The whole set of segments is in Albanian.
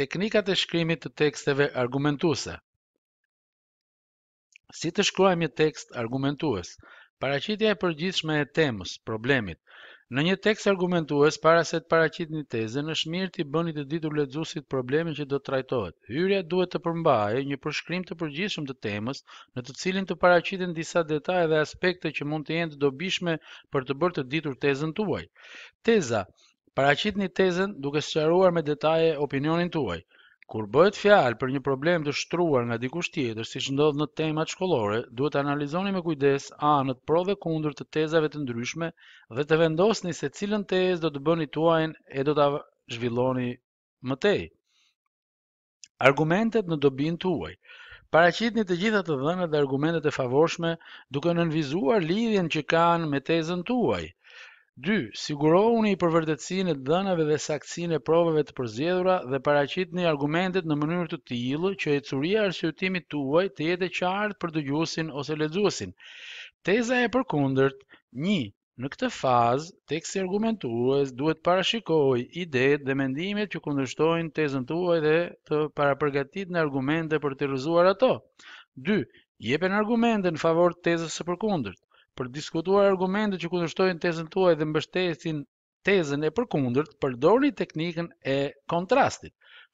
Teknikat e shkrimit të teksteve argumentuese. Si të shkruajmë një tekst argumentues? Paraqitja e përgjithshme e temës, problemit. Në një tekst argumentues, para se të paraqitni tezën, është mirë të bëni të ditur lexuesit problemin që do të trajtohet. Hyrja duhet të përmbajë një përshkrim të përgjithshëm të temës, në të cilin të paraqiten disa detaje dhe aspekte që mund të jenë të dobishme për të bërë të ditur tezën tuaj. Teza Paraqit një tezën duke sqaruar me detaje opinionin tuaj. Kur bëhet fjalë për një problem të shtruar nga dikush tjetër, siç ndodh në temat shkollore, duhet analizoni me kujdes anët pro dhe kundër të tezave të ndryshme dhe të vendosni se cilën tezë do të bëni tuajin e do ta zhvilloni më tej. Argumentet në dobin tuaj. Paraqitni të gjitha të dhënat dhe argumentet e favorshme duke nënvizuar lidhjen që kanë me tezën tuaj. 2. Sigurohuni për vërtetësinë e dhënave dhe saktësinë e provave të përzjedhura dhe paraqitni argumentet në mënyrë të tillë që e arsyetimit tuaj të jetë e qartë për dëgjuesin ose lexuesin. Teza e përkundërt 1. Në këtë fazë, teksti argumentues duhet parashikoj idetë dhe mendimet që kundërshtojnë tezën tuaj dhe të parapërgatit në argumente për të rëzuar ato. 2. Jepen argumente në favor të tezës së përkundërt për diskutuar argumente që kundërshtojnë tezën tuaj dhe mbështesin tezën e përkundërt, përdorni teknikën e kontrastit.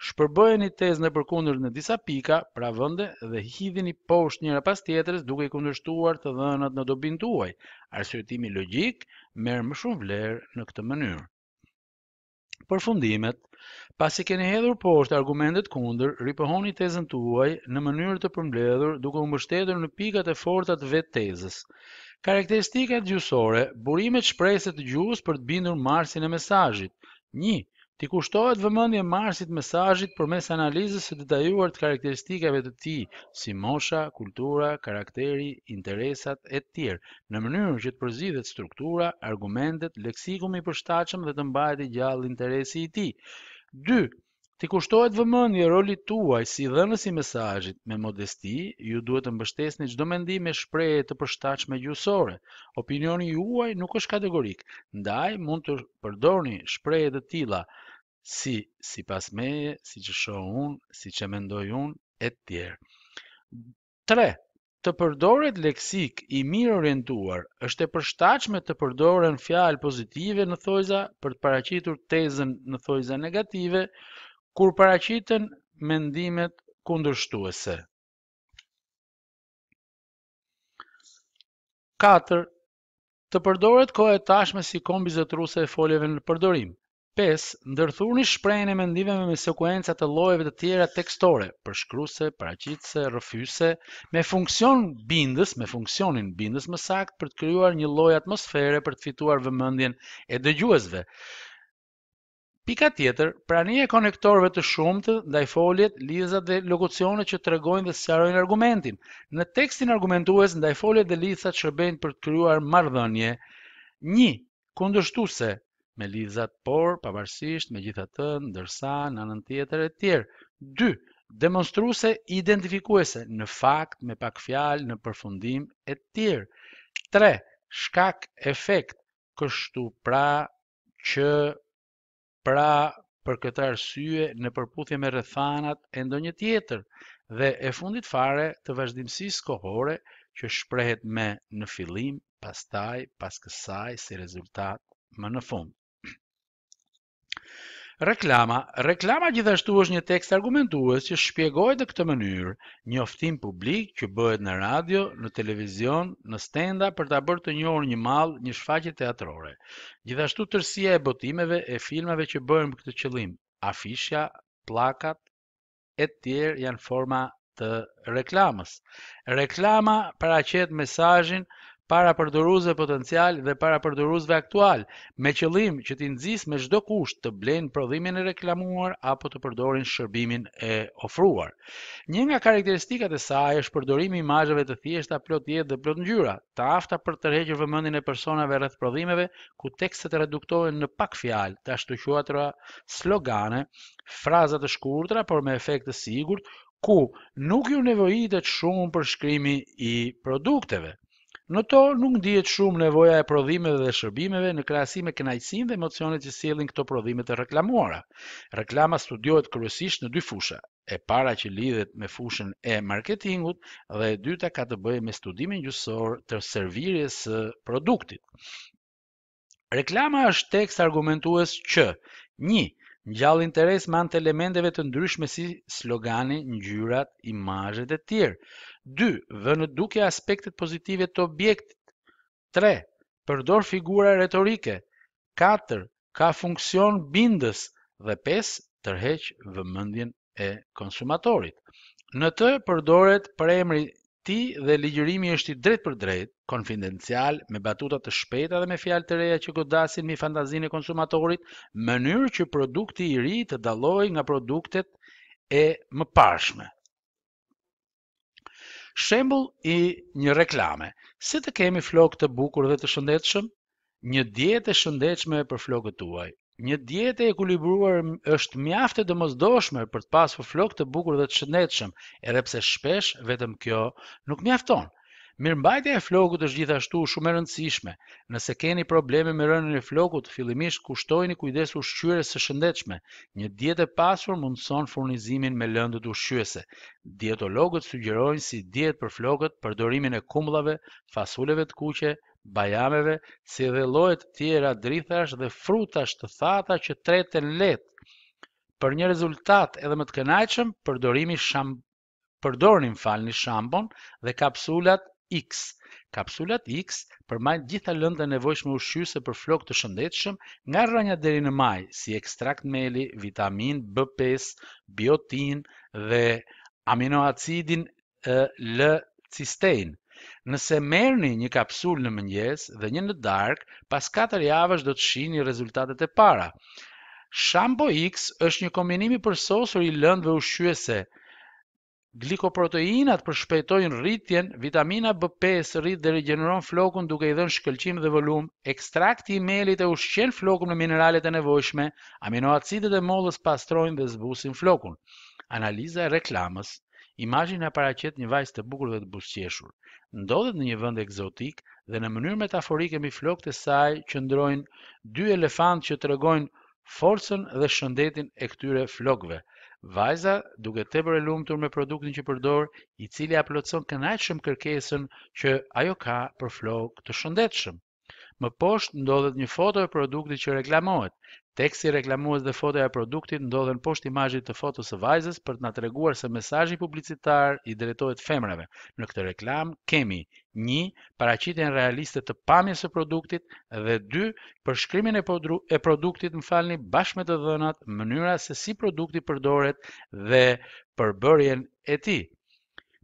Shpërbëjeni tezën e përkundërt në disa pika, pra vende dhe hidhini poshtë njëra pas tjetrës duke i kundërshtuar të dhënat në dobin tuaj. Arsyetimi logjik merr më shumë vlerë në këtë mënyrë. Përfundimet, pasi keni hedhur poshtë argumentet kundër, ripohoni tezën tuaj në mënyrë të përmbledhur duke u mbështetur në pikat e forta të vetë tezës. Karakteristikat gjusore, burimet shpreset të gjusë për të bindur marsin e mesajit. 1. Ti kushtohet vëmëndje marsit mesajit për mes analizës së detajuar të karakteristikave të ti, si mosha, kultura, karakteri, interesat e tjerë, në mënyrë që të përzidhet struktura, argumentet, leksikumi për shtachem dhe të mbajt i gjallë interesi i ti. 2. Ti kushtohet vëmendje roli tuaj si dhënës i mesazhit. Me modesti, ju duhet të mbështesni çdo mendim me shprehje të përshtatshme gjuhësore. Opinioni juaj nuk është kategorik, ndaj mund të përdorni shprehje të tilla si sipas meje, siç e shoh unë, siç e mendoj unë e tjerë. 3 të përdoret leksik i mirë orientuar është e përshtatshme të përdoren fjalë pozitive në thojza për të paraqitur tezën në thojza negative kur paraqiten mendimet kundërshtuese. 4. Të përdoret koha e tashme si kombi zotruese e foljeve në përdorim. 5. Ndërthurni shprehjen e mendimeve me sekuenca të llojeve të tjera tekstore, përshkruese, paracitse, rëfyse, me funksion bindës, me funksionin bindës më sakt për të krijuar një lloj atmosfere për të fituar vëmendjen e dëgjuesve. Pika tjetër, prania e konektorëve të shumtë ndaj foljet, lizat dhe lokucionet që tregojnë dhe sqarojnë argumentin. Në tekstin argumentues ndaj foljet dhe lizat shërbejnë për të krijuar marrëdhënie. 1. Kundërshtuese me lizat, por pavarësisht me ndërsa në anën tjetër e tjerë. 2. Demonstruese identifikuese në fakt me pak fjalë në përfundim e tjerë. 3. Shkak efekt kështu pra që pra për këtë arsye në përputhje me rrethanat e ndonjë tjetër dhe e fundit fare të vazhdimësisë kohore që shprehet me në fillim, pastaj, pas kësaj si rezultat, më në fund. Reklama. Reklama gjithashtu është një tekst argumentues që shpjegohet në këtë mënyrë, njoftim publik që bëhet në radio, në televizion, në stenda për ta bërë të njohur një mall, një shfaqje teatrore. Gjithashtu tërsia e botimeve e filmave që bëhen për këtë qëllim, afisha, plakat e tjerë janë forma të reklamës. Reklama paraqet mesazhin para përdoruzve potencial dhe para përdoruzve aktual, me qëllim që ti nxis me çdo kusht të blenë prodhimin e reklamuar apo të përdorin shërbimin e ofruar. Një nga karakteristikat e saj është përdorimi i imazheve të thjeshta plot jetë dhe plot ngjyra, të afta për të rrëhequr vëmendjen e personave rreth prodhimeve, ku tekstet reduktohen në pak fjalë, të ashtuquatra slogane, fraza të shkurtra por me efekt të sigurt, ku nuk ju nevojitet shumë për shkrimi i produkteve. Në to nuk dihet shumë nevoja e prodhimeve dhe shërbimeve në krahasim me kënaqësinë dhe emocionet që sjellin këto prodhime të reklamuara. Reklama studiohet kryesisht në dy fusha. E para që lidhet me fushën e marketingut dhe e dyta ka të bëjë me studimin gjyqësor të servirjes së produktit. Reklama është tekst argumentues që 1 Ngjall interes me anë të elementeve të ndryshme si slogani, ngjyrat, imazhet e tjerë. 2. Vë në dukje aspektet pozitive të objektit. 3. Përdor figura retorike. 4. Ka funksion bindës dhe 5. Tërheq vëmendjen e konsumatorit. Në të përdoret emri ti dhe ligjërimi është i drejtë për drejtë, konfidencial, me batuta të shpeta dhe me fjalë të reja që godasin mi fantazinë e konsumatorit, mënyrë që produkti i ri të dallojë nga produktet e mëparshme. Shembull i një reklame. Si të kemi flokë të bukur dhe të shëndetshëm? Një dietë e shëndetshme për flokët tuaj. Një dietë e ekuilibruar është mjaft e domosdoshme për të pasur flokë të bukur dhe të shëndetshëm, edhe pse shpesh vetëm kjo nuk mjafton. Mirëmbajtja e flokut është gjithashtu shumë e rëndësishme. Nëse keni probleme me rënën e flokut, fillimisht kushtojini kujdes ushqyres së shëndetshme. Një dietë e pasur mundson furnizimin me lëndët ushqyese. Dietologët sugjerojnë si dietë për flokët përdorimin e kumbullave, fasuleve të kuqe, bajameve, si dhe llojet të tjera drithash dhe frutash të thata që treten lehtë. Për një rezultat edhe më të kënaqshëm, përdorimi shampo përdorni falni shampon dhe kapsulat X. Kapsulat X përmajnë gjitha lëndë nevojshme ushqyese për flok të shëndetshëm, nga rrënja deri në maj, si ekstrakt meli, vitamin B5, biotin dhe aminoacidin l cistein. Nëse merrni një kapsul në mëngjes dhe një në darkë, pas 4 javësh do të shihni rezultatet e para. Shampo X është një kombinim i përsosur i lëndëve ushqyese Glikoproteinat përshpejtojnë rritjen, vitamina B5 rrit dhe regeneron flokun duke i dhënë shkëlqim dhe volum, ekstrakti i melit e ushqen flokun në mineralet e nevojshme, aminoacidet e mollës pastrojnë dhe zbusin flokun. Analiza e reklamës, imajin e paracet një vajzë të bukur dhe të busqeshur, ndodhet në një vënd egzotik dhe në mënyrë metaforike mi flok të saj që ndrojnë dy elefant që të regojnë forcën dhe shëndetin e këtyre flokve. Vajza, duke të bërë lumëtur me produktin që përdor, i cili aplotëson kënajshëm kërkesën që ajo ka për flokë të shëndetshëm. Më poshtë ndodhet një foto e produktit që reklamohet. Teksti reklamues dhe foto e produktit ndodhen poshtë imazhit të fotos së vajzës për të na treguar se mesazhi publicitar i drejtohet femrave. Në këtë reklam kemi 1. paraqitjen realiste të pamjes së produktit dhe 2. përshkrimin e, produktit, më falni, bashkë me të dhënat, mënyra se si produkti përdoret dhe përbërjen e tij.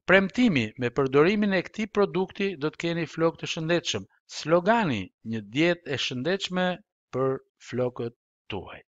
Premtimi me përdorimin e këtij produkti do të keni flokë të shëndetshëm. Slogani: Një dietë e shëndetshme për flokët tuaj.